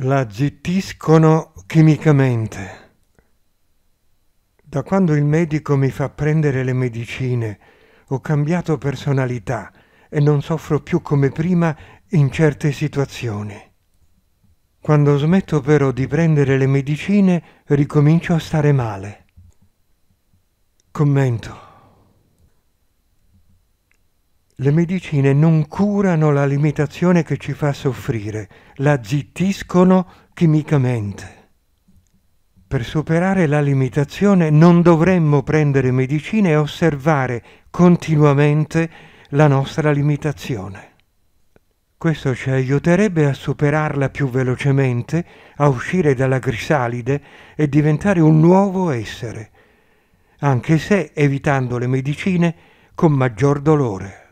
la zittiscono chimicamente. Da quando il medico mi fa prendere le medicine ho cambiato personalità e non soffro più come prima in certe situazioni. Quando smetto però di prendere le medicine ricomincio a stare male. Commento. Le medicine non curano la limitazione che ci fa soffrire, la zittiscono chimicamente. Per superare la limitazione non dovremmo prendere medicine e osservare continuamente la nostra limitazione. Questo ci aiuterebbe a superarla più velocemente, a uscire dalla crisalide e diventare un nuovo essere, anche se evitando le medicine con maggior dolore.